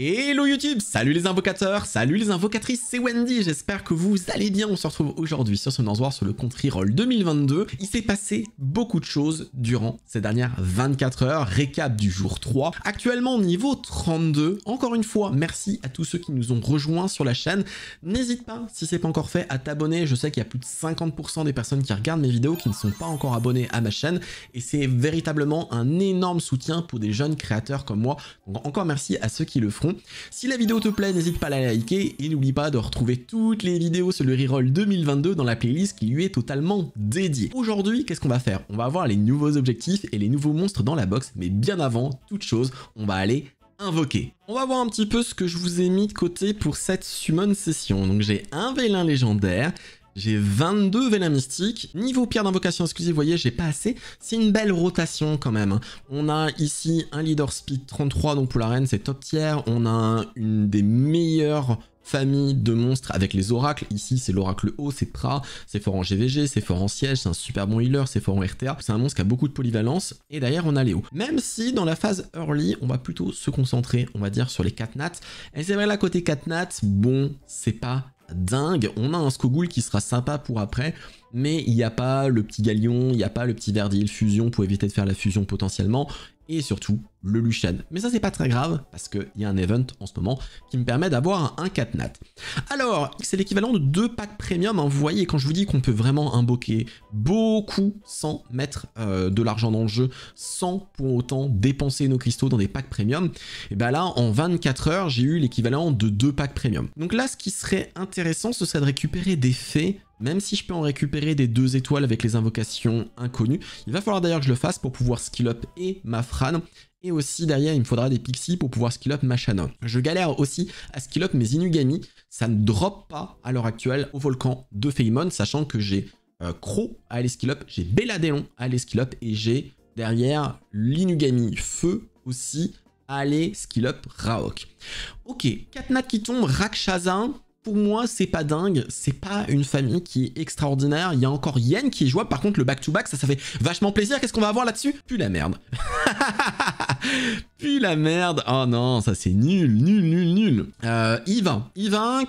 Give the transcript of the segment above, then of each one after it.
Hello YouTube Salut les invocateurs, salut les invocatrices, c'est Wendy, j'espère que vous allez bien. On se retrouve aujourd'hui sur ce War sur le compte Re-Roll 2022. Il s'est passé beaucoup de choses durant ces dernières 24 heures. Récap du jour 3, actuellement niveau 32. Encore une fois, merci à tous ceux qui nous ont rejoints sur la chaîne. N'hésite pas, si c'est pas encore fait, à t'abonner. Je sais qu'il y a plus de 50% des personnes qui regardent mes vidéos qui ne sont pas encore abonnées à ma chaîne. Et c'est véritablement un énorme soutien pour des jeunes créateurs comme moi. Donc encore merci à ceux qui le feront si la vidéo te plaît, n'hésite pas à la liker et n'oublie pas de retrouver toutes les vidéos sur le reroll 2022 dans la playlist qui lui est totalement dédiée. Aujourd'hui, qu'est-ce qu'on va faire On va voir les nouveaux objectifs et les nouveaux monstres dans la box, mais bien avant toute chose, on va aller invoquer. On va voir un petit peu ce que je vous ai mis de côté pour cette summon session. Donc j'ai un vélin légendaire, j'ai 22 Vélins Mystique. Niveau pierre d'invocation exclusive, vous voyez, j'ai pas assez. C'est une belle rotation quand même. On a ici un leader speed 33, donc pour l'arène, c'est top tier. On a une des meilleures familles de monstres avec les oracles. Ici, c'est l'oracle haut, c'est Pra. c'est fort en GVG, c'est fort en siège, c'est un super bon healer, c'est fort en RTA. C'est un monstre qui a beaucoup de polyvalence. Et d'ailleurs, on a Léo. Même si dans la phase early, on va plutôt se concentrer, on va dire, sur les 4 nats. Et c'est vrai, là, côté 4 nats, bon, c'est pas dingue. On a un Skogul qui sera sympa pour après, mais il n'y a pas le petit Galion, il n'y a pas le petit Verdil fusion pour éviter de faire la fusion potentiellement. Et surtout, le Lucian. Mais ça, c'est pas très grave, parce qu'il y a un event en ce moment qui me permet d'avoir un 4 nat. Alors, c'est l'équivalent de deux packs premium. Hein. Vous voyez, quand je vous dis qu'on peut vraiment invoquer beaucoup sans mettre euh, de l'argent dans le jeu, sans pour autant dépenser nos cristaux dans des packs premium, et eh bien là, en 24 heures, j'ai eu l'équivalent de deux packs premium. Donc là, ce qui serait intéressant, ce serait de récupérer des faits. même si je peux en récupérer des deux étoiles avec les invocations inconnues, il va falloir d'ailleurs que je le fasse pour pouvoir skill up et ma frane et aussi derrière, il me faudra des pixies pour pouvoir skill up Machana. Je galère aussi à skill up mes Inugami. Ça ne drop pas à l'heure actuelle au volcan de Feimon, sachant que j'ai Cro euh, Crow à aller skill up, j'ai Belladélon à aller skill up et j'ai derrière l'Inugami Feu aussi à aller skill up Raok. Ok, Katnat qui tombe, Rakshazin, pour moi, c'est pas dingue, c'est pas une famille qui est extraordinaire. Il y a encore Yen qui est jouable, par contre, le back-to-back, ça, ça fait vachement plaisir. Qu'est-ce qu'on va avoir là-dessus Plus la merde. Puis la merde. Oh non, ça c'est nul, nul, nul, nul. Euh, Ivan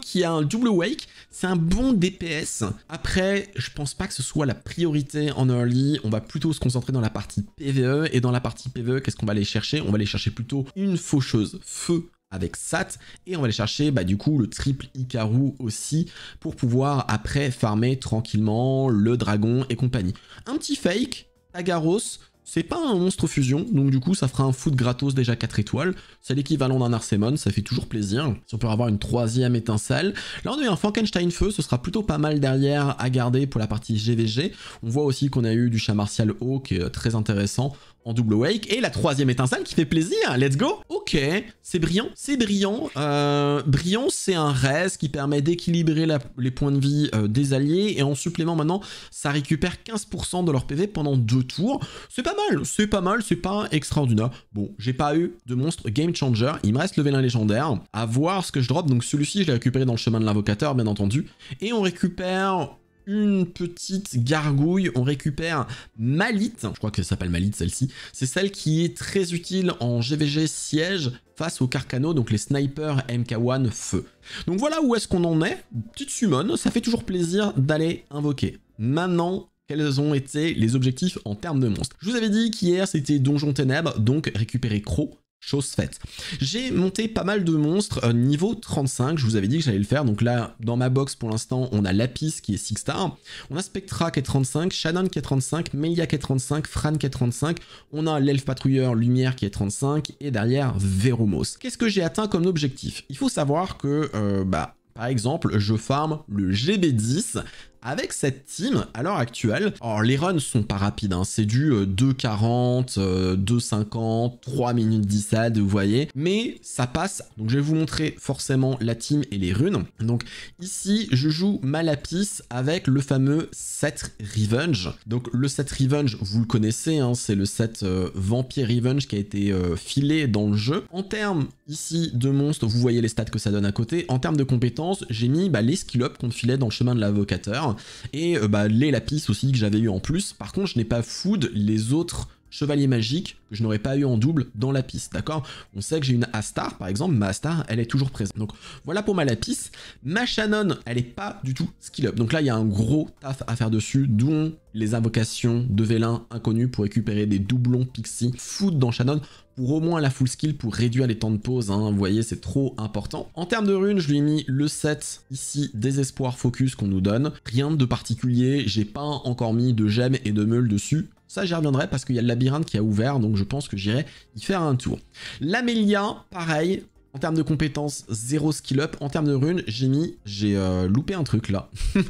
qui a un double wake. C'est un bon DPS. Après, je pense pas que ce soit la priorité en early. On va plutôt se concentrer dans la partie PVE. Et dans la partie PVE, qu'est-ce qu'on va aller chercher On va aller chercher plutôt une faucheuse feu avec SAT et on va aller chercher bah, du coup le triple Ikaru aussi pour pouvoir après farmer tranquillement le dragon et compagnie. Un petit fake, Agaros, c'est pas un monstre fusion, donc du coup ça fera un foot gratos déjà 4 étoiles. C'est l'équivalent d'un Arcemon, ça fait toujours plaisir. Si on peut avoir une troisième étincelle. Là on a eu un Frankenstein feu, ce sera plutôt pas mal derrière à garder pour la partie GVG. On voit aussi qu'on a eu du chat martial haut qui est euh, très intéressant en double wake. Et la troisième étincelle qui fait plaisir. Let's go. Ok, c'est brillant. C'est brillant. Euh, brillant, c'est un reste qui permet d'équilibrer les points de vie euh, des alliés. Et en supplément, maintenant, ça récupère 15% de leur PV pendant deux tours. C'est pas mal. C'est pas mal. C'est pas extraordinaire. Bon, j'ai pas eu de monstre game changer. Il me reste le vélin légendaire. À voir ce que je drop. Donc celui-ci, je l'ai récupéré dans le chemin de l'invocateur, bien entendu. Et on récupère une petite gargouille. On récupère Malite, je crois que ça s'appelle Malite celle-ci. C'est celle qui est très utile en GVG siège face aux Carcano, donc les snipers MK1 feu. Donc voilà où est-ce qu'on en est. Petite summon, ça fait toujours plaisir d'aller invoquer. Maintenant, quels ont été les objectifs en termes de monstres. Je vous avais dit qu'hier c'était Donjon Ténèbres, donc récupérer Crow chose faite. J'ai monté pas mal de monstres euh, niveau 35, je vous avais dit que j'allais le faire, donc là dans ma box pour l'instant on a Lapis qui est 6 star, on a Spectra qui est 35, Shannon qui est 35, Melia qui est 35, Fran qui est 35, on a l'elfe patrouilleur Lumière qui est 35 et derrière Veromos. Qu'est-ce que j'ai atteint comme objectif Il faut savoir que euh, bah, par exemple, je farm le GB10 avec cette team, à l'heure actuelle, les runs sont pas rapides, hein. c'est du 2,40, 2,50, 3 minutes 17, vous voyez, mais ça passe. Donc je vais vous montrer forcément la team et les runes. Donc ici, je joue Malapis avec le fameux set Revenge. Donc le set Revenge, vous le connaissez, hein. c'est le set euh, Vampire Revenge qui a été euh, filé dans le jeu. En termes ici de monstres, vous voyez les stats que ça donne à côté. En termes de compétences, j'ai mis bah, les skill-up qu'on filait dans le chemin de l'avocateur et euh, bah, les lapis aussi que j'avais eu en plus. Par contre, je n'ai pas food les autres chevalier magique que je n'aurais pas eu en double dans la piste, d'accord On sait que j'ai une Astar, par exemple, ma Astar, elle est toujours présente. Donc voilà pour ma Lapis. Ma Shannon, elle est pas du tout skill up. Donc là, il y a un gros taf à faire dessus, dont les invocations de Vélin inconnu pour récupérer des doublons Pixie, foot dans Shannon pour au moins la full skill pour réduire les temps de pause, hein. vous voyez c'est trop important. En termes de runes, je lui ai mis le set ici, désespoir focus qu'on nous donne, rien de particulier, j'ai pas encore mis de gemmes et de meules dessus, ça, j'y reviendrai parce qu'il y a le labyrinthe qui a ouvert, donc je pense que j'irai y faire un tour. L'Amelia pareil, en termes de compétences, zéro skill up. En termes de runes, j'ai mis... J'ai euh, loupé un truc, là.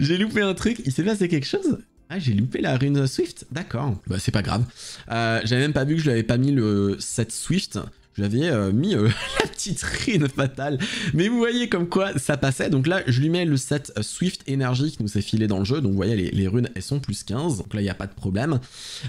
j'ai loupé un truc. Il s'est passé quelque chose ah, j'ai loupé la rune Swift D'accord. Bah, c'est pas grave. Euh, j'avais même pas vu que je l'avais pas mis le set Swift j'avais euh, mis euh, la petite rune fatale. Mais vous voyez comme quoi ça passait. Donc là, je lui mets le set Swift Energy qui nous s'est filé dans le jeu. Donc vous voyez, les, runes, elles sont plus 15. Donc là, il n'y a pas de problème.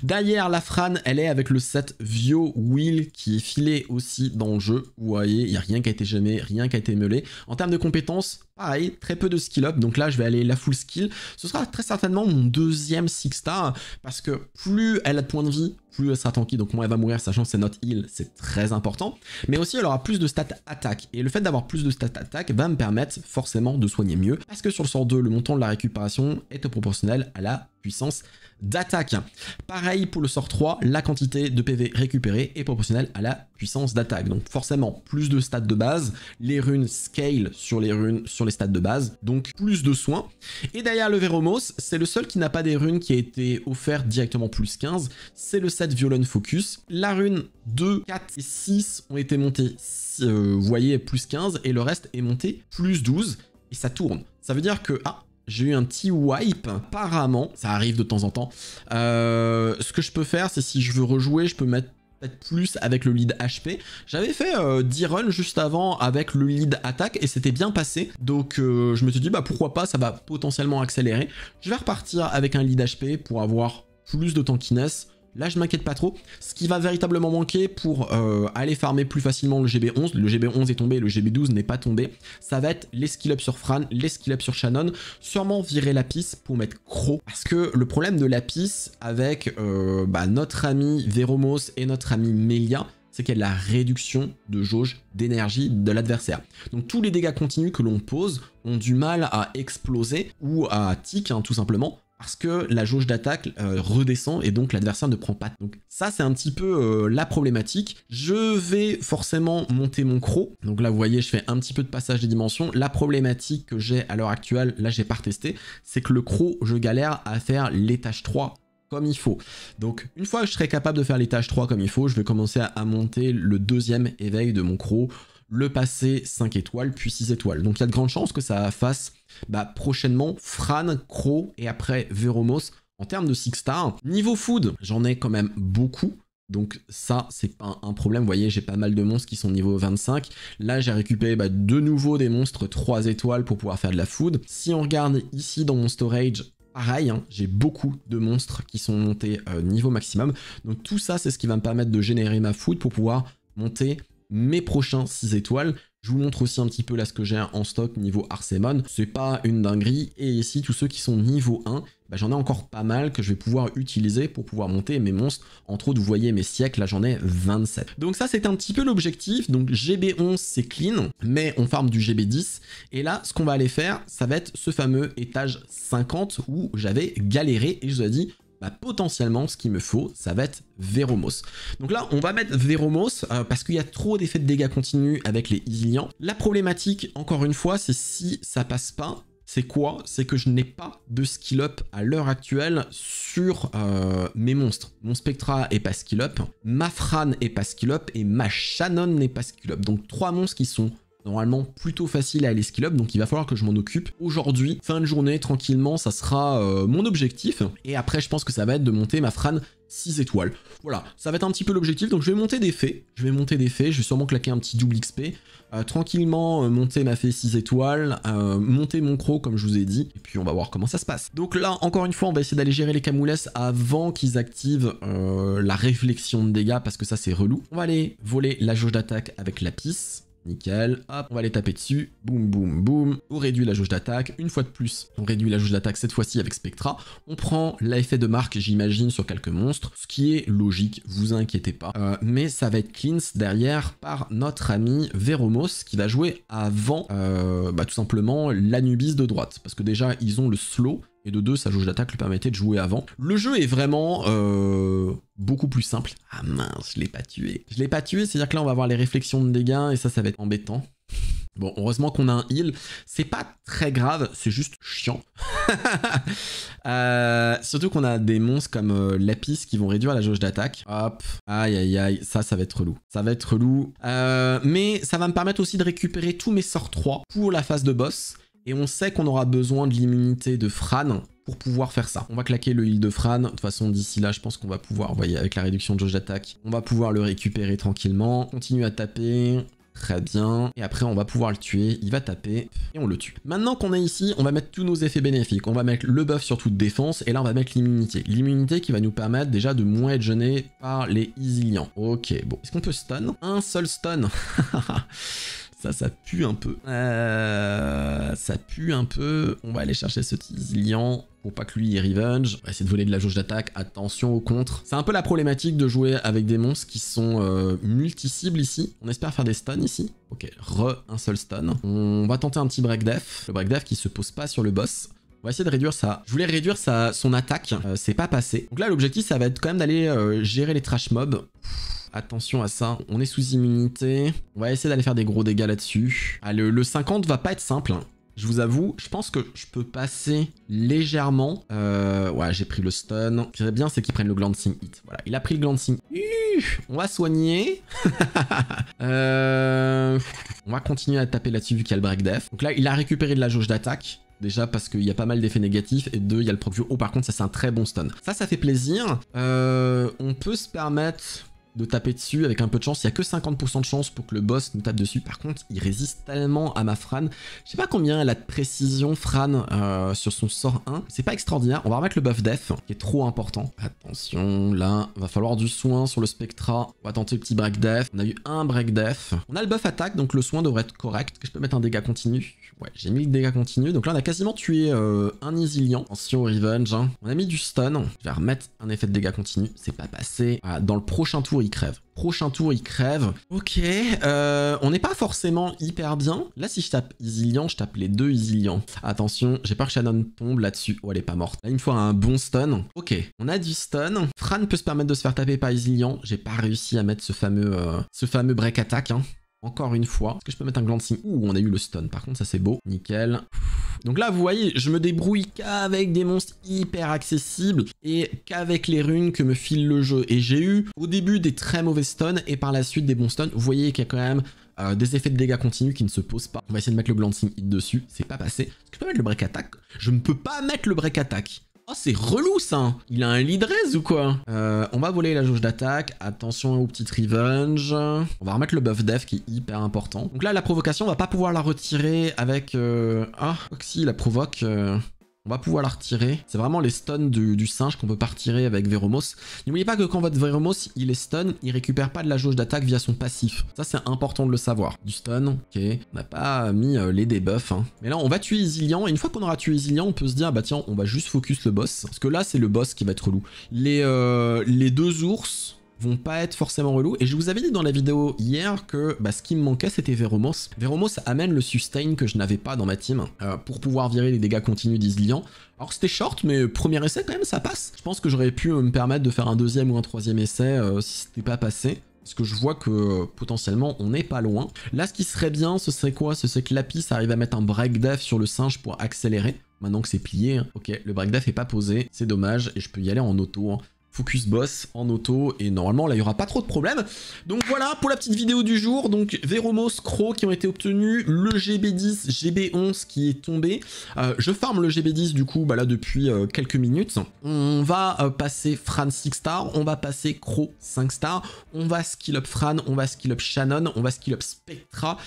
Derrière, la Fran, elle est avec le set Vio Will qui est filé aussi dans le jeu. Vous voyez, il n'y a rien qui a été gêné, rien qui a été meulé. En termes de compétences, Pareil, très peu de skill up, donc là je vais aller la full skill. Ce sera très certainement mon deuxième 6 star, parce que plus elle a de points de vie, plus elle sera tanky, donc moins elle va mourir, sachant que c'est notre heal, c'est très important. Mais aussi elle aura plus de stats attaque, et le fait d'avoir plus de stats attaque va me permettre forcément de soigner mieux, parce que sur le sort 2, le montant de la récupération est proportionnel à la puissance d'attaque. Pareil pour le sort 3, la quantité de PV récupérée est proportionnelle à la puissance d'attaque. Donc forcément, plus de stats de base, les runes scale sur les runes sur les stats de base, donc plus de soins. Et derrière le Veromos, c'est le seul qui n'a pas des runes qui a été offert directement plus 15, c'est le set Violon Focus. La rune 2, 4 et 6 ont été montées, euh, vous voyez, plus 15, et le reste est monté plus 12, et ça tourne. Ça veut dire que, ah, j'ai eu un petit wipe, apparemment. Ça arrive de temps en temps. Euh, ce que je peux faire, c'est si je veux rejouer, je peux mettre peut plus avec le lead HP. J'avais fait 10 euh, runs juste avant avec le lead attaque et c'était bien passé. Donc euh, je me suis dit, bah pourquoi pas, ça va potentiellement accélérer. Je vais repartir avec un lead HP pour avoir plus de tankiness. Là, je m'inquiète pas trop. Ce qui va véritablement manquer pour euh, aller farmer plus facilement le GB11, le GB11 est tombé, le GB12 n'est pas tombé, ça va être les skill-up sur Fran, les skill-up sur Shannon, sûrement virer Lapis pour mettre Crow, Parce que le problème de la piste avec euh, bah, notre ami Veromos et notre ami Melia, c'est qu'il y a la réduction de jauge d'énergie de l'adversaire. Donc tous les dégâts continus que l'on pose ont du mal à exploser ou à tic hein, tout simplement parce que la jauge d'attaque euh, redescend et donc l'adversaire ne prend pas. Donc ça c'est un petit peu euh, la problématique. Je vais forcément monter mon croc. Donc là vous voyez je fais un petit peu de passage des dimensions. La problématique que j'ai à l'heure actuelle, là j'ai pas testé, c'est que le croc je galère à faire l'étage 3 comme il faut. Donc une fois que je serai capable de faire l'étage 3 comme il faut, je vais commencer à, à monter le deuxième éveil de mon croc le passé 5 étoiles, puis 6 étoiles. Donc il y a de grandes chances que ça fasse bah, prochainement Fran, Crow et après Veromos en termes de 6 stars. Niveau food, j'en ai quand même beaucoup. Donc ça, c'est pas un problème. Vous voyez, j'ai pas mal de monstres qui sont niveau 25. Là, j'ai récupéré bah, de nouveau des monstres 3 étoiles pour pouvoir faire de la food. Si on regarde ici dans mon storage, pareil, hein, j'ai beaucoup de monstres qui sont montés euh, niveau maximum. Donc tout ça, c'est ce qui va me permettre de générer ma food pour pouvoir monter mes prochains 6 étoiles. Je vous montre aussi un petit peu là ce que j'ai en stock niveau Arcemon. C'est pas une dinguerie. Et ici, tous ceux qui sont niveau 1, bah, j'en ai encore pas mal que je vais pouvoir utiliser pour pouvoir monter mes monstres. Entre autres, vous voyez mes siècles, là j'en ai 27. Donc ça, c'est un petit peu l'objectif. Donc GB11, c'est clean, mais on farme du GB10. Et là, ce qu'on va aller faire, ça va être ce fameux étage 50 où j'avais galéré et je vous ai dit, bah, potentiellement ce qu'il me faut, ça va être Veromos. Donc là, on va mettre Veromos euh, parce qu'il y a trop d'effets de dégâts continus avec les Ilians, La problématique, encore une fois, c'est si ça passe pas, c'est quoi C'est que je n'ai pas de skill up à l'heure actuelle sur euh, mes monstres. Mon Spectra n'est pas skill up, ma Fran est pas skill up et ma Shannon n'est pas skill up. Donc trois monstres qui sont normalement plutôt facile à aller skill up, donc il va falloir que je m'en occupe aujourd'hui, fin de journée, tranquillement, ça sera euh, mon objectif, et après je pense que ça va être de monter ma frane 6 étoiles. Voilà, ça va être un petit peu l'objectif, donc je vais monter des fées, je vais monter des fées, je vais sûrement claquer un petit double XP, euh, tranquillement euh, monter ma fée 6 étoiles, monter mon croc comme je vous ai dit, et puis on va voir comment ça se passe. Donc là, encore une fois, on va essayer d'aller gérer les camoules avant qu'ils activent la réflexion de dégâts, parce que ça c'est relou. On va aller voler la jauge d'attaque avec la pisse. Nickel. Hop, on va les taper dessus. Boum, boum, boum. On réduit la jauge d'attaque. Une fois de plus, on réduit la jauge d'attaque cette fois-ci avec Spectra. On prend l'effet de marque, j'imagine, sur quelques monstres. Ce qui est logique, vous inquiétez pas. Euh, mais ça va être cleans derrière par notre ami Veromos qui va jouer avant, euh, bah, tout simplement, l'Anubis de droite. Parce que déjà, ils ont le slow et de deux, sa jauge d'attaque lui permettait de jouer avant. Le jeu est vraiment euh, beaucoup plus simple. Ah mince, je l'ai pas tué. Je l'ai pas tué, c'est-à-dire que là, on va avoir les réflexions de dégâts et ça, ça va être embêtant. Bon, heureusement qu'on a un heal. C'est pas très grave, c'est juste chiant. Euh, surtout qu'on a des monstres comme euh, Lapis qui vont réduire la jauge d'attaque. Hop, aïe aïe aïe, ça, ça va être relou. Ça va être relou. mais ça va me permettre aussi de récupérer tous mes sorts 3 pour la phase de boss. Et on sait qu'on aura besoin de l'immunité de Fran pour pouvoir faire ça. On va claquer le heal de Fran. De toute façon, d'ici là, je pense qu'on va pouvoir, vous voyez, avec la réduction de jauge d'attaque, on va pouvoir le récupérer tranquillement. Continue à taper. Très bien. Et après, on va pouvoir le tuer. Il va taper et on le tue. Maintenant qu'on est ici, on va mettre tous nos effets bénéfiques. On va mettre le buff sur toute défense et là, on va mettre l'immunité. L'immunité qui va nous permettre déjà de moins être jeûné par les easy Ok, bon. Est-ce qu'on peut stun Un seul stun Ça, pue un peu. Euh, ça pue un peu. On va aller chercher ce Tizilian pour pas que lui ait revenge. On va essayer de voler de la jauge d'attaque. Attention au contre. C'est un peu la problématique de jouer avec des monstres qui sont euh, multi-cibles ici. On espère faire des stuns ici. Ok, re un seul stun. On va tenter un petit break def. Le break def qui se pose pas sur le boss. On va essayer de réduire ça. Je voulais réduire sa, son attaque, euh, c'est pas passé. Donc là l'objectif ça va être quand même d'aller gérer les trash mobs. Attention à ça. On est sous immunité. On va essayer d'aller faire des gros dégâts là-dessus. Ah, le, 50 va pas être simple. Hein. Je vous avoue, je pense que je peux passer légèrement. Euh, ouais, j'ai pris le stun. Ce qui serait bien, c'est qu'il prennent le glancing hit. Voilà, il a pris le glancing. hit. on va soigner. Euh, on va continuer à taper là-dessus vu qu'il y a le break death. Donc là, il a récupéré de la jauge d'attaque. Déjà parce qu'il y a pas mal d'effets négatifs et deux, il y a le proc Oh, par contre, ça c'est un très bon stun. Ça, ça fait plaisir. Euh, on peut se permettre de taper dessus avec un peu de chance. Il y a que 50% de chance pour que le boss nous tape dessus. Par contre, il résiste tellement à ma Fran. Je sais pas combien elle a de précision Fran euh, sur son sort 1. C'est pas extraordinaire. On va remettre le buff death, hein, qui est trop important. Attention, là, va falloir du soin sur le Spectra. On va tenter le petit break death. On a eu un break death. On a le buff attaque, donc le soin devrait être correct. je peux mettre un dégât continu. Ouais, j'ai mis le dégât continu. Donc là, on a quasiment tué euh, un Isilian. Attention Revenge. Hein. On a mis du stun. Je vais remettre un effet de dégâts continu. C'est pas passé. Ah, dans le prochain tour, crève. Prochain tour, il crève. Ok, euh, on n'est pas forcément hyper bien. Là, si je tape Isilian, je tape les deux Isilian. Attention, j'ai peur que Shannon tombe là-dessus. Oh, elle est pas morte. Là, il un bon stun. Ok, on a du stun. Fran peut se permettre de se faire taper par Isilian. J'ai pas réussi à mettre ce fameux, euh, ce fameux break attack. Hein. Encore une fois, est-ce que je peux mettre un glancing Ouh, on a eu le stun. Par contre, ça c'est beau. Nickel. Donc là, vous voyez, je me débrouille qu'avec des monstres hyper accessibles et qu'avec les runes que me file le jeu. Et j'ai eu au début des très mauvais stuns et par la suite des bons stuns. Vous voyez qu'il y a quand même euh, des effets de dégâts continus qui ne se posent pas. On va essayer de mettre le glancing hit dessus, c'est pas passé. Est-ce que je peux mettre le break attack Je ne peux pas mettre le break attack. Oh, c'est relou ça Il a un lead ou quoi euh, On va voler la jauge d'attaque. Attention au petit revenge. On va remettre le buff def qui est hyper important. Donc là, la provocation, on va pas pouvoir la retirer avec... Euh... Ah, si, la provoque... Euh, on va pouvoir la retirer. C'est vraiment les stuns du, singe qu'on peut pas retirer avec Véromos. N'oubliez pas que quand votre Veromos il est stun, il récupère pas de la jauge d'attaque via son passif. Ça c'est important de le savoir. Du stun, ok. On n'a pas mis euh, les debuffs. Hein. Mais là on va tuer Isilian. Et une fois qu'on aura tué Isilian, on peut se dire bah tiens on va juste focus le boss. Parce que là c'est le boss qui va être relou. Les, euh, les deux ours vont pas être forcément relous. Et je vous avais dit dans la vidéo hier que bah, ce qui me manquait, c'était Veromos. Veromos amène le sustain que je n'avais pas dans ma team euh, pour pouvoir virer les dégâts continus d'Islian. Alors c'était short, mais premier essai quand même, ça passe. Je pense que j'aurais pu euh, me permettre de faire un deuxième ou un troisième essai euh, si ce n'était pas passé. Parce que je vois que potentiellement on n'est pas loin. Là ce qui serait bien ce serait quoi Ce serait que Lapis arrive à mettre un break def sur le singe pour accélérer. Maintenant que c'est plié, hein. ok le break def est pas posé, c'est dommage et je peux y aller en auto. Hein. Focus Boss en auto et normalement là il n'y aura pas trop de problèmes. Donc voilà pour la petite vidéo du jour, donc Veromos, Crow qui ont été obtenus, le GB10, GB11 qui est tombé. Euh, je farm le GB10 du coup bah là depuis euh, quelques minutes. On va euh, passer Fran 6 star, on va passer Crow 5 star, on va skill up Fran, on va skill up Shannon, on va skill up Spectra.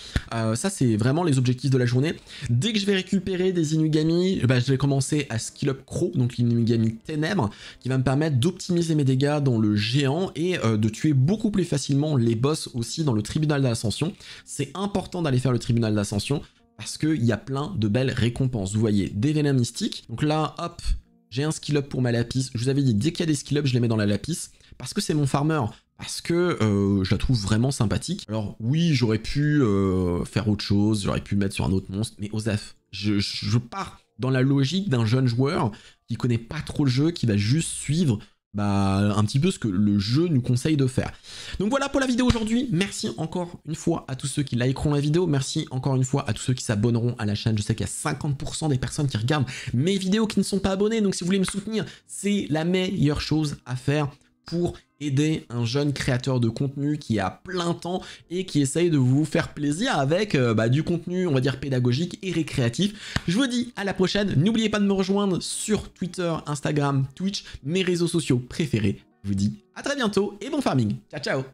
ça c'est vraiment les objectifs de la journée. Dès que je vais récupérer des Inugami, bah, je vais commencer à skill up Crow, donc l'Inugami Ténèbres, qui va me permettre d'optimiser mes dégâts dans le géant et euh, de tuer beaucoup plus facilement les boss aussi dans le tribunal d'ascension. C'est important d'aller faire le tribunal d'ascension parce qu'il y a plein de belles récompenses. Vous voyez, des vénins mystiques. Donc là, hop, j'ai un skill up pour ma lapis. Je vous avais dit, dès qu'il y a des skill up, je les mets dans la lapis. Parce que c'est mon farmer, parce que euh, je la trouve vraiment sympathique. Alors oui, j'aurais pu euh, faire autre chose, j'aurais pu mettre sur un autre monstre, mais Osef, je, je pars dans la logique d'un jeune joueur qui connaît pas trop le jeu, qui va juste suivre bah, un petit peu ce que le jeu nous conseille de faire. Donc voilà pour la vidéo aujourd'hui. Merci encore une fois à tous ceux qui likeront la vidéo. Merci encore une fois à tous ceux qui s'abonneront à la chaîne. Je sais qu'il y a 50% des personnes qui regardent mes vidéos qui ne sont pas abonnées. Donc si vous voulez me soutenir, c'est la meilleure chose à faire pour aider un jeune créateur de contenu qui a plein temps et qui essaye de vous faire plaisir avec euh, bah, du contenu, on va dire, pédagogique et récréatif. Je vous dis à la prochaine. N'oubliez pas de me rejoindre sur Twitter, Instagram, Twitch, mes réseaux sociaux préférés. Je vous dis à très bientôt et bon farming. Ciao, ciao